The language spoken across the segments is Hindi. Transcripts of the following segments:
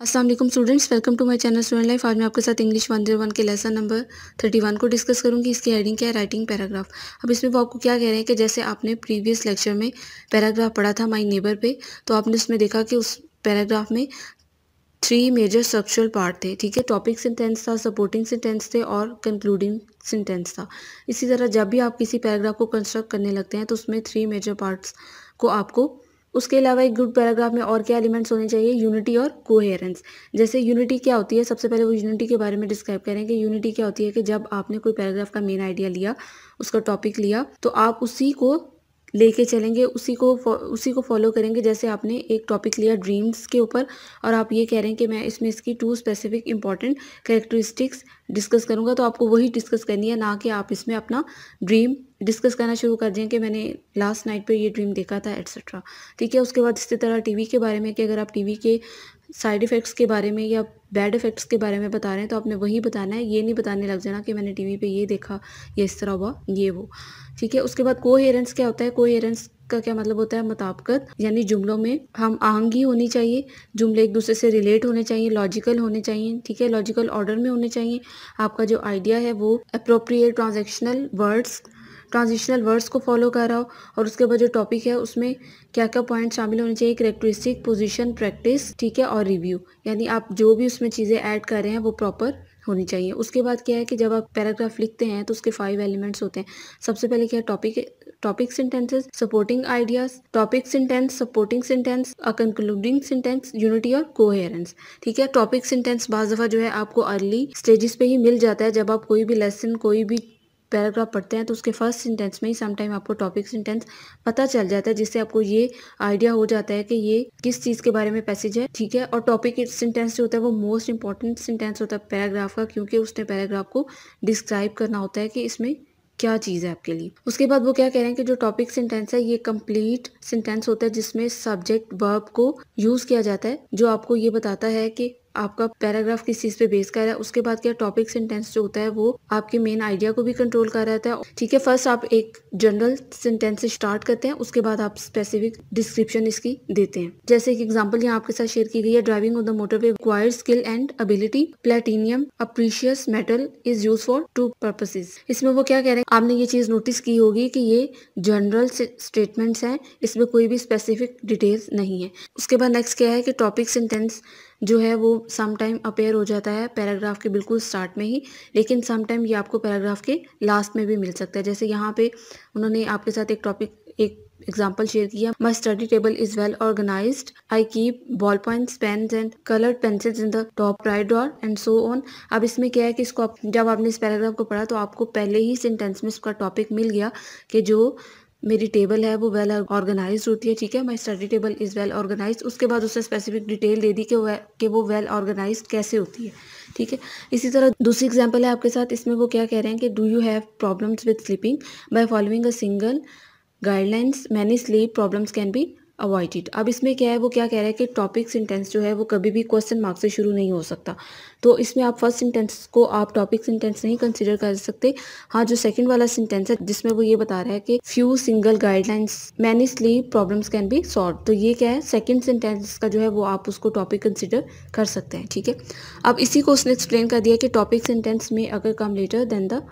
Aslam students welcome to my channel student life आज मैं आपके साथ इंग्लिश वन जीरो वन के लेसन नंबर थर्टी वन को डिस्कस करूँगी इसकी हेडिंग क्या है राइटिंग पैराग्राफ अब इसमें वो आपको क्या कह रहे हैं कि जैसे आपने प्रीवियस लेक्चर में पैराग्राफ पढ़ा था माई नेबर पे तो आपने उसमें देखा कि उस पैराग्राफ में थ्री मेजर स्ट्रक्चरल पार्ट थे ठीक है टॉपिक सेंटेंस था सपोर्टिंग सेंटेंस थे और कंक्लूडिंग सेंटेंस था इसी तरह जब भी आप किसी पैराग्राफ को कंस्ट्रक्ट करने लगते हैं तो उसमें थ्री मेजर पार्ट्स को आपको उसके अलावा एक गुड पैराग्राफ में और क्या एलिमेंट्स होने चाहिए यूनिटी और कोहेरेंस जैसे यूनिटी क्या होती है सबसे पहले वो यूनिटी के बारे में डिस्क्राइब करें कि यूनिटी क्या होती है कि जब आपने कोई पैराग्राफ का मेन आइडिया लिया उसका टॉपिक लिया तो आप उसी को लेके चलेंगे उसी को उसी को फॉलो करेंगे जैसे आपने एक टॉपिक लिया ड्रीम्स के ऊपर और आप ये कह रहे हैं कि मैं इसमें इसकी two specific important characteristics discuss करूँगा तो आपको वही डिस्कस करनी है ना कि आप इसमें अपना ड्रीम डिस्कस करना शुरू कर दिया कि मैंने लास्ट नाइट पे ये ड्रीम देखा था एट्सट्रा ठीक है उसके बाद इसी तरह टीवी के बारे में कि अगर आप टीवी के साइड इफ़ेक्ट्स के बारे में या बैड इफ़ेक्ट्स के बारे में बता रहे हैं तो आपने वही बताना है ये नहीं बताने लग जाना कि मैंने टीवी पे ये देखा ये इस तरह हुआ ये वो ठीक है उसके बाद कोहेरेंस क्या होता है कोहेरेंस का क्या मतलब होता है मताबकत यानी जुमलों में हम आहंगी होनी चाहिए जुमले एक दूसरे से रिलेट होने चाहिए लॉजिकल होने चाहिए ठीक है लॉजिकल ऑर्डर में होने चाहिए आपका जो आइडिया है वो appropriate transactional words transitional words को फॉलो कर रहा हो और उसके बाद जो टॉपिक है उसमें क्या क्या पॉइंट शामिल होने चाहिए करेक्टरिस्टिक पोजिशन प्रैक्टिस ठीक है और रिव्यू यानी आप जो भी उसमें चीज़ें ऐड कर रहे हैं वो प्रॉपर होनी चाहिए उसके बाद क्या है कि जब आप पैराग्राफ लिखते हैं तो उसके फाइव एलिमेंट्स होते हैं सबसे पहले क्या है topic topic sentences supporting ideas topic sentence supporting sentence a concluding sentence unity और कोहेरेंस ठीक है टॉपिक सेंटेंस बाज दफ़ा जो है आपको अर्ली स्टेजेस पे ही मिल जाता है जब आप कोई भी लेसन कोई भी पैराग्राफ पढ़ते हैं तो उसके फर्स्ट सेंटेंस में ही समटाइम आपको टॉपिक सेंटेंस पता चल जाता है जिससे आपको ये आइडिया हो जाता है कि ये किस चीज़ के बारे में पैसेज है ठीक है और टॉपिक सेंटेंस जो होता है वो मोस्ट इंपॉर्टेंट सेंटेंस होता है पैराग्राफ का क्योंकि उसने पैराग्राफ को डिस्क्राइब करना होता है कि इसमें क्या चीज़ है आपके लिए उसके बाद वो क्या कह रहे हैं कि जो टॉपिक सेंटेंस है ये कंप्लीट सेंटेंस होता है जिसमें सब्जेक्ट वर्ब को यूज़ किया जाता है जो आपको ये बताता है कि आपका पैराग्राफ किस चीज़ पे बेस कर रहा है उसके बाद क्या टॉपिक सेंटेंस जो होता है वो आपके मेन आइडिया को भी कंट्रोल कर रहा है ठीक है फर्स्ट आप एक जनरल सेंटेंस से स्टार्ट करते हैं उसके बाद आप स्पेसिफिक डिस्क्रिप्शन इसकी देते हैं जैसे एक एग्जाम्पल यहाँ आपके साथ शेयर की गई है driving on the motorway required skill and ability platinum a precious metal is use for two purposes इसमें वो क्या कह रहे हैं आपने ये चीज़ नोटिस की होगी कि ये जनरल स्टेटमेंट्स हैं इसमें कोई भी स्पेसिफिक डिटेल्स नहीं है उसके बाद नेक्स्ट क्या है कि टॉपिक सेंटेंस जो है वो समटाइम अपेयर हो जाता है पैराग्राफ के बिल्कुल स्टार्ट में ही लेकिन समटाइम ये आपको पैराग्राफ के लास्ट में भी मिल सकता है जैसे यहाँ पे उन्होंने आपके साथ एक टॉपिक एक एग्जाम्पल शेयर किया my study table is well organise I keep ball point pen and coloured pencils in the top right drawer and so on अब इसमें क्या है कि इसको आप, जब आपने इस पैराग्राफ को पढ़ा तो आपको पहले ही सेंटेंस में इसका टॉपिक मिल गया कि जो मेरी टेबल है वो वेल ऑर्गेनाइज होती है ठीक है my study table is well organise उसके बाद उसने स्पेसिफिक डिटेल दे दी कि वो कि वो वेल ऑर्गेनाइज कैसे होती है ठीक है इसी तरह दूसरी एग्जांपल है आपके साथ इसमें वो क्या कह रहे हैं कि do you have problems with sleeping by following a single guidelines many sleep problems can be avoid it अब इसमें क्या है वो क्या कह रहा है कि टॉपिक सेंटेंस जो है वो कभी भी क्वेश्चन मार्क्स से शुरू नहीं हो सकता तो इसमें आप फर्स्ट सेंटेंस को आप टॉपिक सेंटेंस नहीं कंसिडर कर सकते हाँ जो सेकंड वाला सेंटेंस है जिसमें वो ये बता रहा है कि few single guidelines many sleep problems can be solve तो ये क्या है सेकेंड सेंटेंस का जो है वो आप उसको टॉपिक कंसिडर कर सकते हैं ठीक है अब इसी को उसने एक्सप्लेन कर दिया कि टॉपिक सेंटेंस में अगर come later than the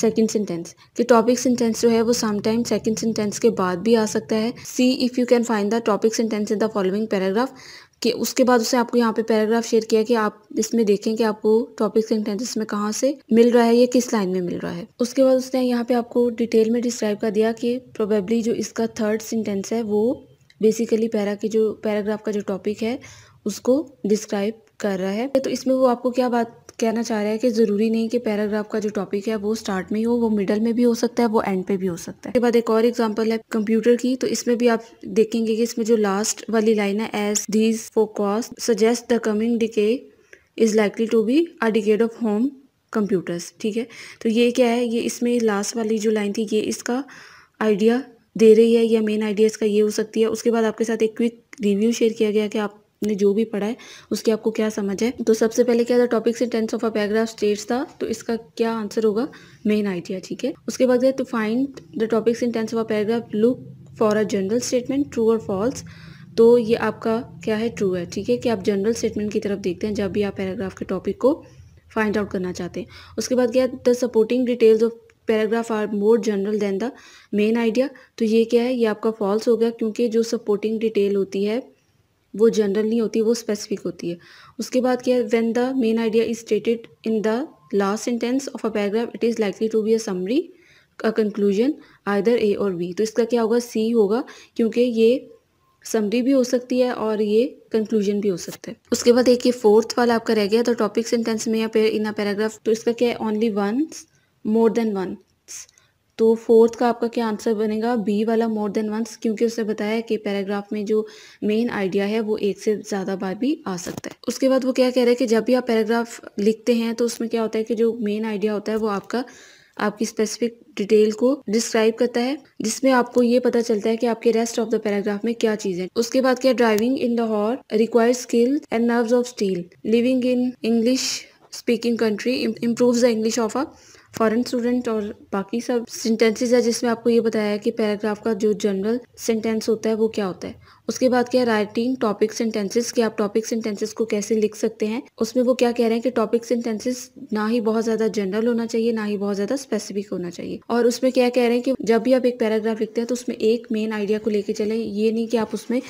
second sentence कि टॉपिक सेंटेंस जो है वो समटाइम सेकेंड सेंटेंस के बाद भी आ सकता है see if you can find the topic sentence in the following paragraph कि उसके बाद उसे आपको यहाँ पे पैराग्राफ शेयर किया कि आप इसमें देखें कि आपको टॉपिक सेंटेंसेस में कहाँ से मिल रहा है या किस लाइन में मिल रहा है उसके बाद उसने यहाँ पे आपको डिटेल में डिस्क्राइब कर दिया कि प्रोबेबली जो इसका थर्ड सेंटेंस है वो बेसिकली पैरा की जो पैराग्राफ का जो टॉपिक है उसको डिस्क्राइब कर रहा है तो इसमें वो आपको क्या बात कहना चाह रहा है कि ज़रूरी नहीं कि पैराग्राफ का जो टॉपिक है वो स्टार्ट में ही हो वो मिडल में भी हो सकता है वो एंड पे भी हो सकता है इसके बाद एक और एग्जांपल है कंप्यूटर की तो इसमें भी आप देखेंगे कि इसमें जो लास्ट वाली लाइन है as these focus suggest the coming decade is likely to be a decade of home computers ठीक है तो ये क्या है ये इसमें लास्ट वाली जो लाइन थी ये इसका आइडिया दे रही है या मेन आइडिया इसका ये हो सकती है उसके बाद आपके साथ एक क्विक रिव्यू शेयर किया गया कि आप आपने जो भी पढ़ा है उसकी आपको क्या समझ है तो सबसे पहले क्या था topics in tense of a paragraph states था तो इसका क्या आंसर होगा मेन आइडिया ठीक है उसके बाद है to find the topics in tense of a paragraph look for a general statement true और फॉल्स तो ये आपका क्या है ट्रू है ठीक है कि आप जनरल स्टेटमेंट की तरफ देखते हैं जब भी आप पैराग्राफ के टॉपिक को फाइंड आउट करना चाहते हैं उसके बाद क्या the supporting details of paragraph are more general than the main idea तो ये क्या है ये आपका फॉल्स होगा क्योंकि जो सपोर्टिंग डिटेल होती है वो जनरल नहीं होती वो स्पेसिफिक होती है उसके बाद क्या है when the main idea is stated in the last sentence of a paragraph it is likely to be a summary a conclusion either A और बी तो इसका क्या होगा सी होगा क्योंकि ये समरी भी हो सकती है और ये कंक्लूजन भी हो सकता है उसके बाद एक ये फोर्थ वाला आपका रह गया तो टॉपिक सेंटेंस में या फिर इन अ पैराग्राफ तो इसका क्या है only once more than once तो फोर्थ का आपका क्या आंसर बनेगा बी वाला मोर देन वंस क्योंकि उसने बताया कि पैराग्राफ में जो मेन आइडिया है वो एक से ज़्यादा बार भी आ सकता है उसके बाद वो क्या कह रहे हैं कि जब भी आप पैराग्राफ लिखते हैं तो उसमें क्या होता है कि जो मेन आइडिया होता है वो आपका आपकी स्पेसिफिक डिटेल को डिस्क्राइब करता है जिसमें आपको ये पता चलता है कि आपके रेस्ट ऑफ द पैराग्राफ में क्या चीज है उसके बाद क्या driving in Lahore require skill and nerves of steel living in English speaking country improve the English of a foreign student और बाकी सब सेंटेंसेज है जिसमें आपको ये बताया है कि पैराग्राफ का जो जनरल सेंटेंस होता है वो क्या होता है उसके बाद क्या राइटिंग टॉपिक सेंटेंसेस कि आप टॉपिक सेंटेंसेस को कैसे लिख सकते हैं उसमें वो क्या कह रहे हैं कि टॉपिक सेंटेंसेस ना ही बहुत ज़्यादा जनरल होना चाहिए ना ही बहुत ज़्यादा स्पेसिफिक होना चाहिए और उसमें क्या कह रहे हैं कि जब भी आप एक पैराग्राफ लिखते हैं तो उसमें एक मेन आइडिया को लेकर चले ये नहीं कि आप उसमें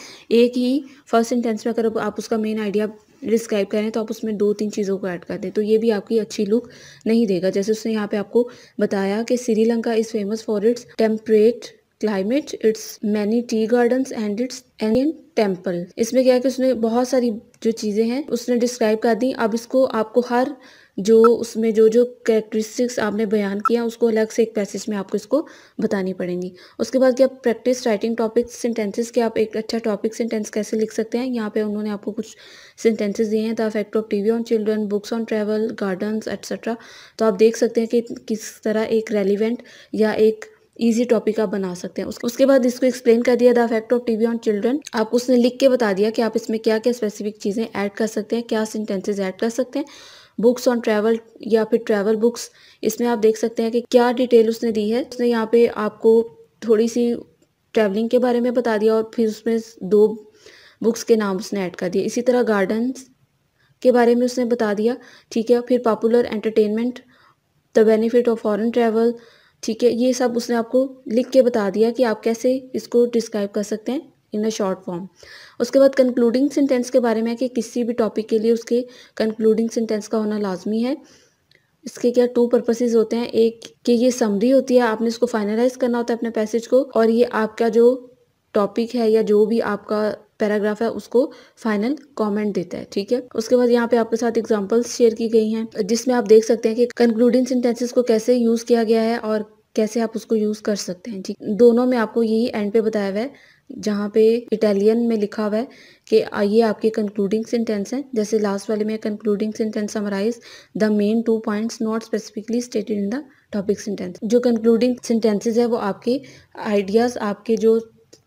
एक ही फर्स्ट सेंटेंस में अगर आप उसका मेन आइडिया डिस्क्राइब करें तो आप उसमें दो तीन चीज़ों को ऐड कर दें तो ये भी आपकी अच्छी लुक नहीं देगा जैसे उसने यहाँ पे आपको बताया कि Sri Lanka is famous for its temperate climate its many tea gardens and its एनियन टेम्पल इसमें क्या है कि उसने बहुत सारी जो चीज़ें हैं उसने डिस्क्राइब कर दी अब इसको आपको हर जो उसमें जो जो कैरेक्टरिस्टिक्स आपने बयान किया उसको अलग से एक पैसेज में आपको इसको बतानी पड़ेंगी उसके बाद क्या प्रैक्टिस राइटिंग टॉपिक सेंटेंसेस के आप एक अच्छा टॉपिक सेंटेंस कैसे लिख सकते हैं यहाँ पे उन्होंने आपको कुछ सेंटेंसेस दिए हैं the effect of TV on children books on travel gardens etcetera तो आप देख सकते हैं कि किस तरह एक रेलिवेंट या एक ईजी टॉपिक आप बना सकते हैं उसके बाद इसको एक्सप्लेन कर दिया the effect of TV on children आप उसने लिख के बता दिया कि आप इसमें क्या क्या स्पेसिफिक चीज़ें ऐड कर सकते हैं क्या सेंटेंसेज ऐड कर सकते हैं बुक्स ऑन ट्रैवल या फिर ट्रैवल बुक्स इसमें आप देख सकते हैं कि क्या डिटेल उसने दी है उसने यहाँ पे आपको थोड़ी सी ट्रैवलिंग के बारे में बता दिया और फिर उसमें दो बुक्स के नाम उसने ऐड कर दिए इसी तरह गार्डन्स के बारे में उसने बता दिया ठीक है फिर popular entertainment the benefit of foreign travel ठीक है ये सब उसने आपको लिख के बता दिया कि आप कैसे इसको डिस्क्राइब कर सकते हैं इन अ शॉर्ट फॉर्म उसके बाद कंक्लूडिंग सेंटेंस के बारे में है कि किसी भी टॉपिक के लिए उसके कंक्लूडिंग सेंटेंस का होना लाजमी है इसके क्या टू पर्पसेस होते हैं एक कि ये समरी होती है आपने इसको फाइनलाइज करना होता है अपने पैसेज को और ये आपका जो टॉपिक है या जो भी आपका पैराग्राफ है उसको फाइनल कमेंट देता है ठीक है उसके बाद यहाँ पे आपके साथ एग्जांपल्स शेयर की गई हैं जिसमें आप देख सकते हैं कि कंक्लूडिंग सेंटेंसेस को कैसे यूज़ किया गया है और कैसे आप उसको यूज़ कर सकते हैं ठीक दोनों में आपको यही एंड पे बताया हुआ है जहाँ पे इटालियन में लिखा हुआ है कि ये आपके कंक्लूडिंग सेंटेंस हैं जैसे लास्ट वाले में concluding sentence summarise the main two points not specifically stated in the topic sentence जो कंक्लूडिंग सेंटेंसेज है वो आपके आइडियाज़ आपके जो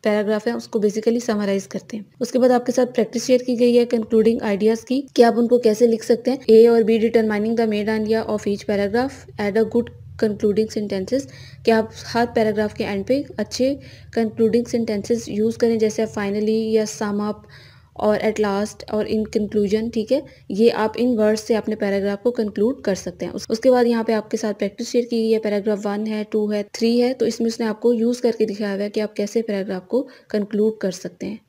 पैराग्राफ है उसको बेसिकली समराइज करते हैं उसके बाद आपके साथ प्रैक्टिस शेयर की गई है कंक्लूडिंग आइडियाज की कि आप उनको कैसे लिख सकते हैं ए और B determining the made idea of each paragraph add a good concluding sentences कि आप हर पैराग्राफ के एंड पे अच्छे कंक्लूडिंग सेंटेंसेस यूज़ करें जैसे फाइनली या सम अप और एट लास्ट और इन कंक्लूजन ठीक है ये आप इन वर्ड्स से अपने पैराग्राफ को कंक्लूड कर सकते हैं उस, उसके बाद यहाँ पे आपके साथ प्रैक्टिस शेयर की गई है पैराग्राफ वन है टू है थ्री है तो इसमें उसने आपको यूज़ करके दिखाया हुआ है कि आप कैसे पैराग्राफ को कंक्लूड कर सकते हैं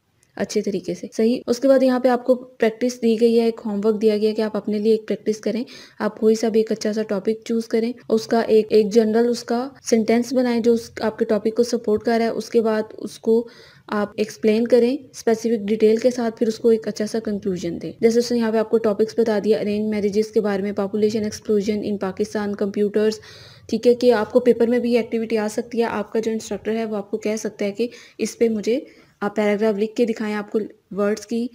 अच्छे तरीके से सही उसके बाद यहाँ पे आपको प्रैक्टिस दी गई है एक होमवर्क दिया गया कि आप अपने लिए एक प्रैक्टिस करें आप कोई सा भी एक अच्छा सा टॉपिक चूज करें उसका एक एक जनरल उसका सेंटेंस बनाएं जो उस आपके टॉपिक को सपोर्ट कर रहा है उसके बाद उसको आप एक्सप्लेन करें स्पेसिफिक डिटेल के साथ फिर उसको एक अच्छा सा कंक्लूजन दें जैसे उसने यहाँ पे आपको टॉपिक्स बता दिया अरेंज मैरिजेस के बारे में population explosion in Pakistan computers ठीक है कि आपको पेपर में भी एक्टिविटी आ सकती है आपका जो इंस्ट्रक्टर है वो आपको कह सकता है कि इस पर मुझे आप पैराग्राफ लिख के दिखाएं आपको वर्ड्स की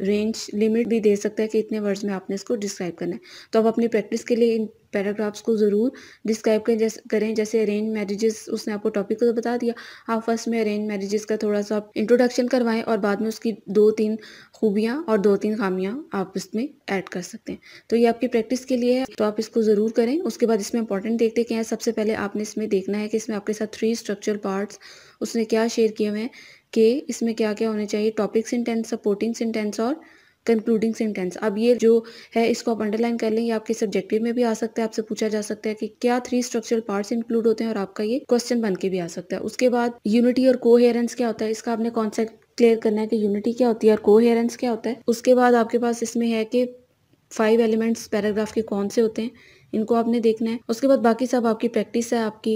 रेंज लिमिट भी दे सकता है कि इतने वर्ड्स में आपने इसको डिस्क्राइब करना है तो आप अपनी प्रैक्टिस के लिए इन पैराग्राफ्स को ज़रूर डिस्क्राइब करें जैसे करें जैसे अरेंज मैरिजेस उसने आपको टॉपिक को तो बता दिया आप फर्स्ट में अरेंज मैरिजेस का थोड़ा सा आप इंट्रोडक्शन करवाएं और बाद में उसकी दो तीन खूबियाँ और दो तीन खामियाँ आप इसमें ऐड कर सकते हैं तो ये आपकी प्रैक्टिस के लिए है तो आप इसको ज़रूर करें उसके बाद इसमें इंपॉर्टेंट देखते क्या है सबसे पहले आपने इसमें देखना है कि इसमें आपके साथ थ्री स्ट्रक्चर पार्ट्स उसने क्या शेयर किए हुए हैं के इसमें क्या क्या होने चाहिए टॉपिक सेंटेंस सपोर्टिंग सेंटेंस और कंक्लूडिंग सेंटेंस अब ये जो है इसको आप अंडरलाइन कर लें ये आपके सब्जेक्टिव में भी आ सकता है आपसे पूछा जा सकता है कि क्या थ्री स्ट्रक्चरल पार्ट्स इंक्लूड होते हैं और आपका ये क्वेश्चन बन के भी आ सकता है उसके बाद यूनिटी और कोहेरेंस क्या होता है इसका आपने कॉन्सेप्ट क्लियर करना है कि यूनिटी क्या होती है और कोहेरेंस क्या होता है उसके बाद आपके पास इसमें है कि फाइव एलिमेंट्स पैराग्राफ के कौन से होते हैं इनको आपने देखना है उसके बाद बाकी सब आपकी प्रैक्टिस है आपकी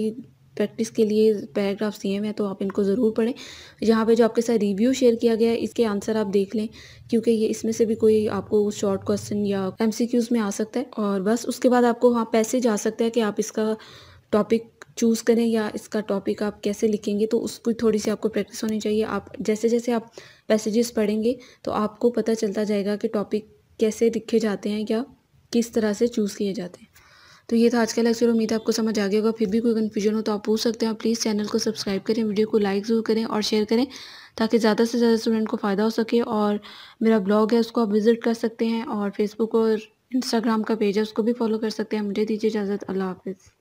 प्रैक्टिस के लिए पैराग्राफ दिए हुए हैं तो आप इनको ज़रूर पढ़ें यहाँ पे जो आपके साथ रिव्यू शेयर किया गया है इसके आंसर आप देख लें क्योंकि ये इसमें से भी कोई आपको शॉर्ट क्वेश्चन या एम में आ सकता है और बस उसके बाद आपको वहाँ पैसेज आ सकता है कि आप इसका टॉपिक चूज़ करें या इसका टॉपिक आप कैसे लिखेंगे तो उसको थोड़ी सी आपको प्रैक्टिस होनी चाहिए आप जैसे जैसे आप पैसेजेस पढ़ेंगे तो आपको पता चलता जाएगा कि टॉपिक कैसे लिखे जाते हैं या किस तरह से चूज़ किए जाते हैं तो ये था आज का लेक्चर उम्मीद है आपको समझ आ गया होगा फिर भी कोई कन्फ्यूजन हो तो आप पूछ सकते हैं प्लीज़ चैनल को सब्सक्राइब करें वीडियो को लाइक ज़रूर करें और शेयर करें ताकि ज़्यादा से ज़्यादा स्टूडेंट को फ़ायदा हो सके और मेरा ब्लॉग है उसको आप विज़िट कर सकते हैं और फेसबुक और इंस्टाग्राम का पेज है उसको भी फॉलो कर सकते हैं मुझे दीजिए इजाज़त अल्लाह हाफिज़